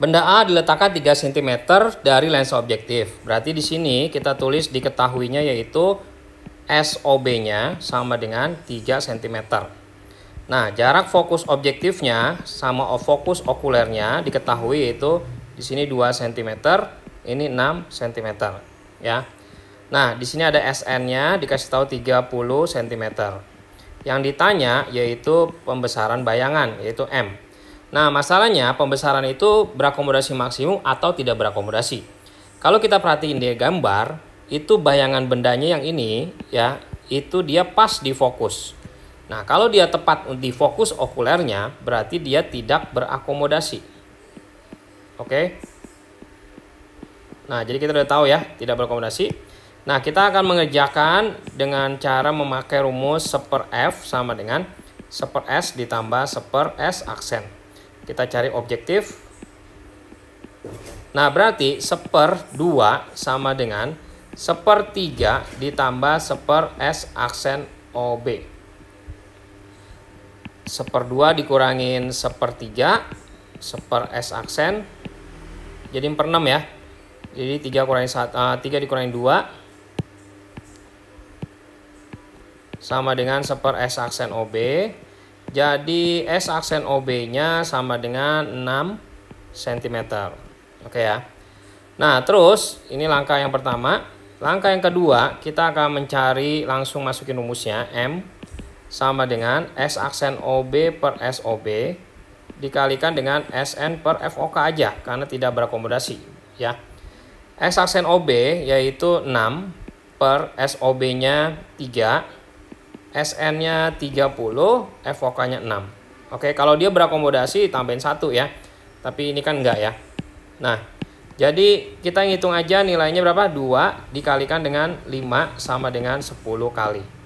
Benda A diletakkan 3 cm dari lensa objektif. Berarti di sini kita tulis diketahuinya yaitu SOB-nya sama dengan 3 cm. Nah, jarak fokus objektifnya sama fokus okulernya diketahui yaitu di sini 2 cm, ini 6 cm, ya. Nah, di sini ada SN-nya dikasih tahu 30 cm. Yang ditanya yaitu pembesaran bayangan yaitu M. Nah, masalahnya pembesaran itu berakomodasi maksimum atau tidak berakomodasi. Kalau kita perhatiin di gambar, itu bayangan bendanya yang ini ya, itu dia pas di fokus. Nah, kalau dia tepat di fokus okulernya, berarti dia tidak berakomodasi. Oke. Nah, jadi kita udah tahu ya, tidak berakomodasi. Nah, kita akan mengerjakan dengan cara memakai rumus seper F sama dengan seper S ditambah seper S aksen. Kita cari objektif. Nah, berarti 1 per 2 sama dengan 1 per 3 ditambah 1 per S aksen OB. 1 per 2 dikurangin 1 per 3, 1 per S aksen. Jadi 1 per 6 ya. Jadi 3 kurangi 1, uh, eh, 3 dikurangi 2 sama dengan 1 per S aksen OB jadi S aksen OB-nya sama dengan 6 cm. Oke ya. Nah, terus ini langkah yang pertama. Langkah yang kedua, kita akan mencari langsung masukin rumusnya M sama dengan S aksen OB per SOB dikalikan dengan SN per FOK aja karena tidak berakomodasi ya. S aksen OB yaitu 6 per SOB-nya 3 SN-nya 30, FOK-nya 6. Oke, kalau dia berakomodasi tambahin 1 ya. Tapi ini kan enggak ya. Nah, jadi kita ngitung aja nilainya berapa? 2 dikalikan dengan 5 sama dengan 10 kali.